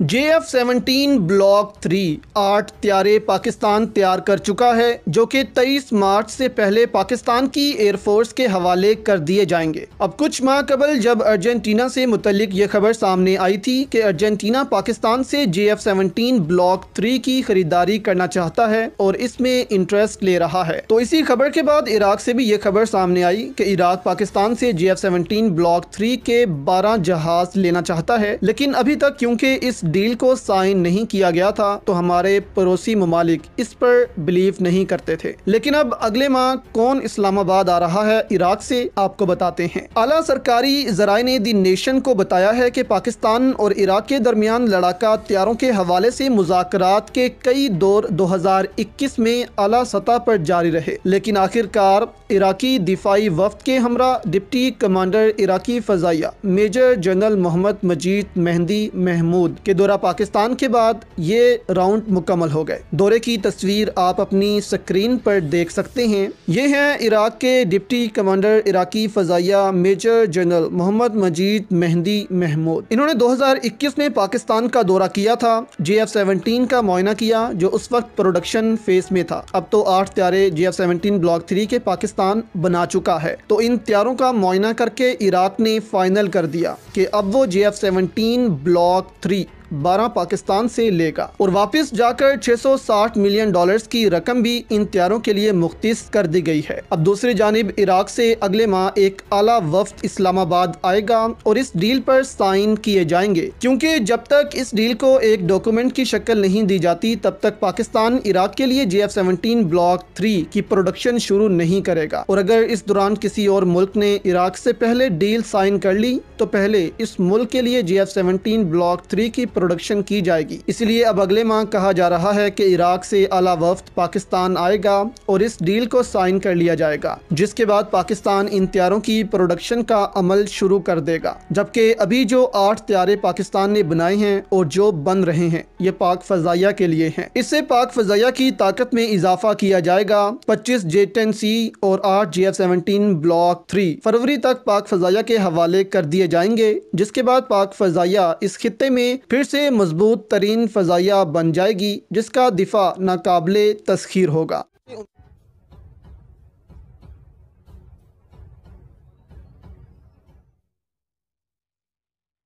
जे F seventeen block three आठ त्यारे पाकिस्तान तैयार कर चुका है जो कि तेईस मार्च से पहले पाकिस्तान की एयरफोर्स के हवाले कर दिए जाएंगे अब कुछ माह कबल जब अर्जेंटीना से मुतलिक ये खबर सामने आई थी कि अर्जेंटीना पाकिस्तान से J F seventeen block three की खरीदारी करना चाहता है और इसमें इंटरेस्ट ले रहा है तो इसी खबर के बाद इराक से भी ये खबर सामने आई कि इराक पाकिस्तान से J F seventeen block three के बारह जहाज लेना चाहता है लेकिन अभी तक क्योंकि इस डील को साइन नहीं किया गया था तो हमारे पड़ोसी ममालिक इस पर बिलीव नहीं करते थे लेकिन अब अगले माह कौन इस्लामाबाद आ रहा है इराक से आपको बताते हैं अला सरकारी जराये ने दी नेशन को बताया है कि पाकिस्तान और इराक के दरमियान लड़ाका हथियारों के हवाले से मुजात के कई दौर 2021 में अला सतह पर जारी रहे लेकिन आखिरकार इराकी दिफाई वफ्त के हमरा डिप्टी कमांडर इराकी फजाइया major general Mohammed Majeed Mahdi Mahmood के दौरा पाकिस्तान के बाद ये राउंड मुकम्मल हो गए दौरे की तस्वीर आप अपनी स्क्रीन पर देख सकते हैं ये हैं इराक के डिप्टी कमांडर इराकी फजाइया major general Mohammed Majeed Mahdi Mahmood इन्होंने 2021 में पाकिस्तान का दौरा किया था जे एफ सेवनटीन का मुआयना किया जो उस वक्त प्रोडक्शन फेज में था अब तो आठ त्यारे J F seventeen block three के पाकिस्तान बना चुका है तो इन त्यारों का मुआयना करके इराक ने फाइनल कर दिया कि अब वो J F seventeen block three बारह पाकिस्तान से लेगा और वापस जाकर 660 मिलियन डॉलर्स की रकम भी इन तैयारों के लिए मुख्त कर दी गई है अब दूसरी जानब इराक से अगले माह एक आला वफ्त इस्लामाबाद आएगा और इस डील पर साइन किए जाएंगे क्योंकि जब तक इस डील को एक डॉक्यूमेंट की शक्ल नहीं दी जाती तब तक पाकिस्तान इराक के लिए J F seventeen block three की प्रोडक्शन शुरू नहीं करेगा और अगर इस दौरान किसी और मुल्क ने इराक से पहले डील साइन कर ली तो पहले इस मुल्क के लिए J F seventeen block three की प्रोडक्शन की जाएगी इसलिए अब अगले माह कहा जा रहा है कि इराक से अला वफ्त पाकिस्तान आएगा और इस डील को साइन कर लिया जाएगा जिसके बाद पाकिस्तान इन त्यारों की प्रोडक्शन का अमल शुरू कर देगा जबकि अभी जो आठ त्यारे पाकिस्तान ने बनाए हैं और जो बन रहे हैं ये पाक फजाइया के लिए है इससे पाक फजाइया की ताकत में इजाफा किया जाएगा पच्चीस जे टेन सी और आठ J F seventeen block three फरवरी तक पाक फजाइया के हवाले कर दिए जाएंगे जिसके बाद पाक फजाइया इस खत्े में फिर से मजबूत तरीन फ़जाइया बन जाएगी जिसका दिफा नाकबले तस्खीर होगा